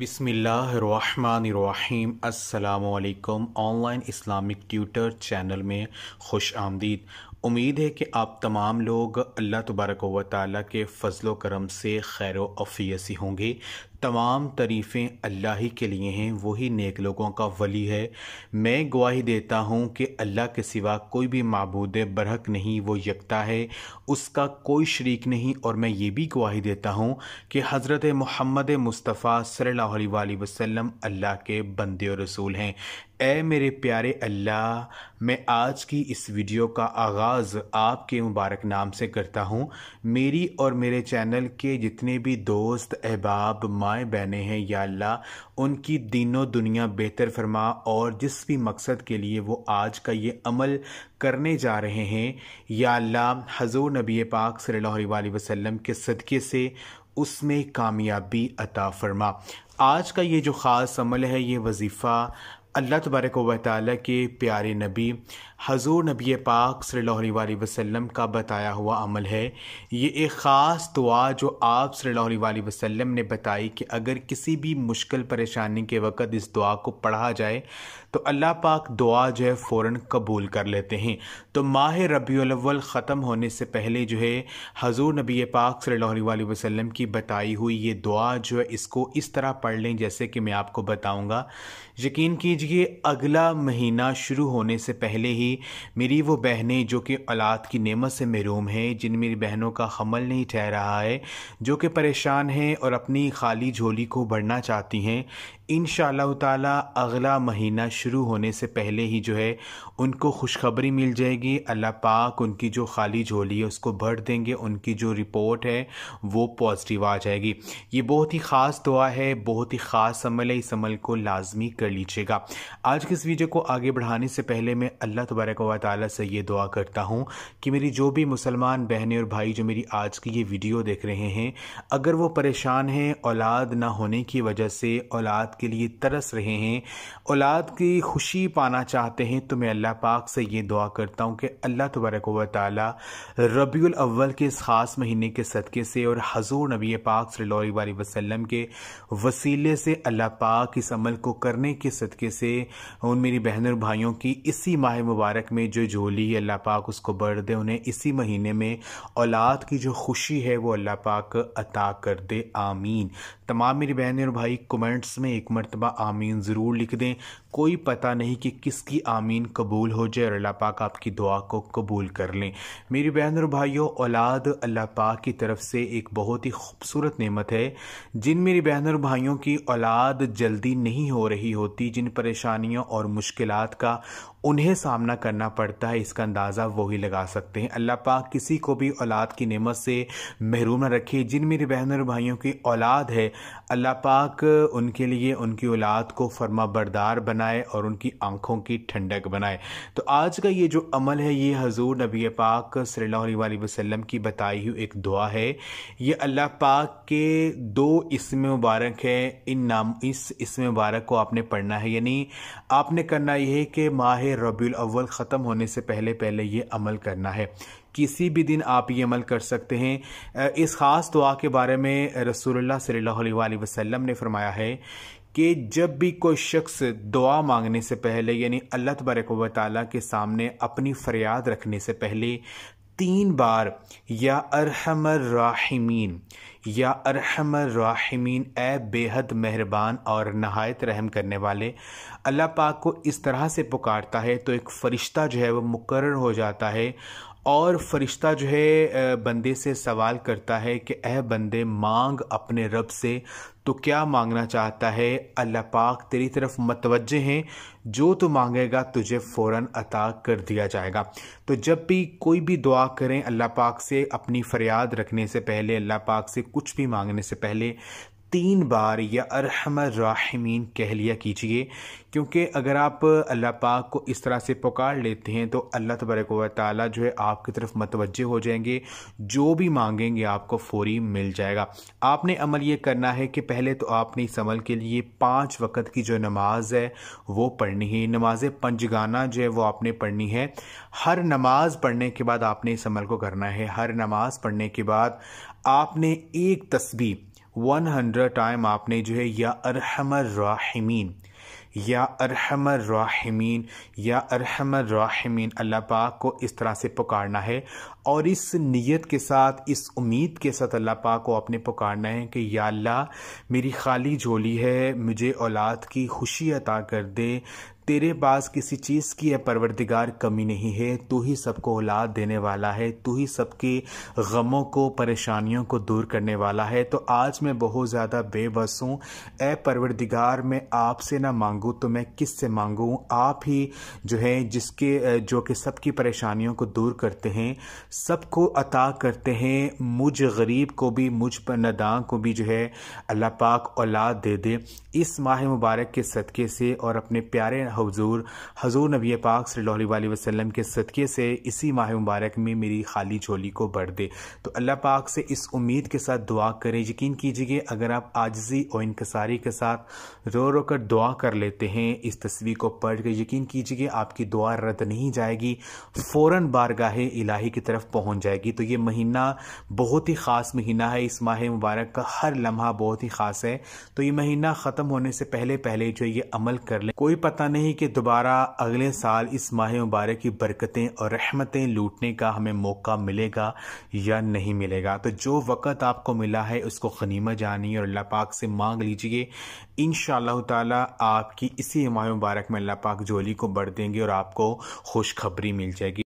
बिसमीम् अल्लाम online Islamic tutor channel में खुश आमदीद उम्मीद है कि आप तमाम लोग अल्लाह तबारक व ताली के फ़ज़ल करम से खैर अफियसी होंगे तमाम तरीफ़ें अल्लाह ही के लिए हैं वही नेक लोगों का वली है मैं गवाही देता हूँ कि अल्लाह के सिवा कोई भी मबूद बरहक नहीं वो यकता है उसका कोई शरीक नहीं और मैं ये भी गवाही देता हूँ कि हज़रत महमद मुस्तफ़ा सल्ला वसम अल्लाह के बंदे और रसूल हैं ए मेरे प्यारे अल्लाह मैं आज की इस वीडियो का आगाज़ आपके मुबारक नाम से करता हूँ मेरी और मेरे चैनल के जितने भी दोस्त अहबाब मा माएँ बहने हैं या अल्लाह उनकी दिनों दुनिया बेहतर फरमा और जिस भी मकसद के लिए वो आज का ये अमल करने जा रहे हैं या अल्लाह हजूर नबी पाक सल्ला वसम के सदक़े से उसमें कामयाबी अता फरमा आज का ये जो ख़ास अमल है ये वजीफ़ा अल्लाह तबारक व ताली के प्यारे नबी हजूर नबी पाक सल्ला वसम का बताया हुआ अमल है ये एक ख़ास दुआ जो आप सल्ला वसम ने बताई कि अगर किसी भी मुश्किल परेशानी के वक़्त इस दुआ को पढ़ा जाए तो अल्लाह पाक दुआ जो है फ़ौर कबूल कर लेते हैं तो माह रबील ख़त्म होने से पहले जो है हजूर नबी पाक सल्ला वसम की बताई हुई ये दुआ जो है इसको इस तरह पढ़ लें जैसे कि मैं आपको बताऊँगा यकीन कीजिए लीजिए अगला महीना शुरू होने से पहले ही मेरी वो बहनें जो कि औलाद की नेमत से महरूम हैं जिन मेरी बहनों का हमल नहीं ठहर रहा है जो कि परेशान हैं और अपनी खाली झोली को भरना चाहती हैं इन ताला अगला महीना शुरू होने से पहले ही जो है उनको खुशखबरी मिल जाएगी अल्लाह पाक उनकी जो खाली झोली है उसको भर देंगे उनकी जो रिपोर्ट है वो पॉजिटिव आ जाएगी ये बहुत ही ख़ास दुआ है बहुत ही ख़ास अमल है इस अमल को लाजमी कर लीजिएगा आज की इस वीडियो को आगे बढ़ाने से पहले मैं अल्लाह तबारक वाली से ये दुआ करता हूँ कि मेरी जो भी मुसलमान बहनें और भाई जो मेरी आज की ये वीडियो देख रहे हैं अगर वो परेशान हैं औलाद ना होने की वजह से औलाद के लिए तरस रहे हैं औलाद की खुशी पाना चाहते हैं तो मैं अल्लाह पाक से ये दुआ करता हूँ कि अल्लाह तबारक वाली रबी अव्वल के इस ख़ास महीने के सदक़े से और हजूर नबी पाक सल्ला वसलम के वसीले से अल्लाह पाक इस अमल को करने के सदक़े से से उन मेरी बहन और भाइयों की इसी माह मुबारक में जो झोली है अल्लाह पाक उसको बढ़ दे उन्हें इसी महीने में औलाद की जो खुशी है वो अल्लाह पाक अता कर दे आमीन तमाम मेरी बहन और भाई कमेंट्स में एक मरतबा आमीन ज़रूर लिख दें कोई पता नहीं कि किसकी आमीन कबूल हो जाए और अल्लाह पाक आपकी दुआ को कबूल कर लें मेरी बहन और भाइयों औलाद अल्लाह पाक की तरफ से एक बहुत ही खूबसूरत नेमत है जिन मेरी बहन और भाइयों की औलाद जल्दी नहीं हो रही होती जिन पर परेशानियों और मुश्किल का उन्हें सामना करना पड़ता है इसका अंदाज़ा वही लगा सकते हैं अल्लाह पाक किसी को भी औलाद की नेमत से महरूम न रखे जिन मेरे बहनों और भाइयों की औलाद है अल्लाह पाक उनके लिए उनकी औलाद को फर्मा बरदार बनाए और उनकी आँखों की ठंडक बनाए तो आज का ये जो अमल है ये हजूर नबी पाक सल्ला वसम की बताई हुई एक दुआ है ये अल्लाह पाक के दो इसम मुबारक है इन नाम इस इसम मुबारक को आपने पढ़ना है यानी नहीं आपने करना यह है कि माह रबी अव्वल ख़त्म होने से पहले पहले ये अमल करना है किसी भी दिन आप ये अमल कर सकते हैं इस ख़ास दुआ के बारे में रसूलुल्लाह सल्लल्लाहु अलैहि वसल्लम ने फरमाया है कि जब भी कोई शख्स दुआ मांगने से पहले यानी अल्लाह तबारक वाली के सामने अपनी फरियाद रखने से पहले तीन बार या अरहमर राहिमीन या अरहमर राहिमीन ए बेहद मेहरबान और नहायत रहम करने वाले अल्लाह पाक को इस तरह से पुकारता है तो एक फ़रिश्ता जो है वो मुकर हो जाता है और फरिश्ता जो है बंदे से सवाल करता है कि अह बंदे मांग अपने रब से तो क्या मांगना चाहता है अल्लाह पाक तेरी तरफ मतवज हैं जो तू मांगेगा तुझे फ़ौर अता कर दिया जाएगा तो जब भी कोई भी दुआ करें अल्लाह पाक से अपनी फ़रियाद रखने से पहले अल्लाह पाक से कुछ भी मांगने से पहले तीन बार या अरहमर राहमीन कह लिया कीजिए क्योंकि अगर आप अल्लाह पाक को इस तरह से पुकार लेते हैं तो अल्लाह तबरक वाली जो है आपकी तरफ मतवज हो जाएंगे जो भी मांगेंगे आपको फौरी मिल जाएगा आपने अमल ये करना है कि पहले तो आपने इस अमल के लिए पाँच वक़्त की जो नमाज है वो पढ़नी है नमाज पंजगाना जो है वो आपने पढ़नी है हर नमाज पढ़ने के बाद आपने इस अमल को करना है हर नमाज पढ़ने के बाद आपने एक तस्वीर वन हंड्रेड टाइम आपने जो है या अरहमर राहिमीन या अरहमर राहिमीन या अरहमर राहिमीन अल्लाह पाक को इस तरह से पुकारना है और इस नियत के साथ इस उम्मीद के साथ अल्लाह पाक को अपने पुकारना है कि या अल्लाह मेरी खाली झोली है मुझे औलाद की खुशी अता कर दे तेरे पास किसी चीज़ की यह परवरदिगार कमी नहीं है तू ही सबको औलाद देने वाला है तू ही सबके गमों को परेशानियों को दूर करने वाला है तो आज मैं बहुत ज़्यादा बेबस हूँ ए परवरदिगार मैं आपसे ना मांगूँ तो मैं किस से मांगूँ आप ही जो है जिसके जो कि सबकी परेशानियों को दूर करते हैं सबको अता करते हैं मुझ गरीब को भी मुझ पर नदा को भी जो है अल्लाह पाक औलाद दे दे इस माह मुबारक के सदक़े से और अपने प्यारे हजूर हजूर नबी पाक सल्लल्लाहु अलैहि वसल्लम के सदक़े से इसी माह मुबारक में मेरी खाली झोली को बढ़ दे तो अल्लाह पाक से इस उम्मीद के साथ दुआ करें यकीन कीजिए अगर आप आजजी और इनकसारी के साथ रो रो कर दुआ कर लेते हैं इस तस्वीर को पढ़ कर यकीन कीजिए आपकी दुआ रद्द नहीं जाएगी फौरन बारगाह इलाही की तरफ पहुँच जाएगी तो ये महीना बहुत ही ख़ास महीना है इस माह मुबारक का हर लम्हा बहुत ही ख़ास है तो ये महीना ख़त्म होने से पहले पहले जो ये अमल कर लें कोई पता नहीं नहीं कि दोबारा अगले साल इस माह मुबारक की बरकतें और रहमतें लूटने का हमें मौका मिलेगा या नहीं मिलेगा तो जो वक़्त आपको मिला है उसको खनीमा जानिए और अल्लाह पाक से मांग लीजिए इन ताला आपकी इसी माह मुबारक में अल्लाह पाक जोली को बढ़ देंगे और आपको खुशखबरी मिल जाएगी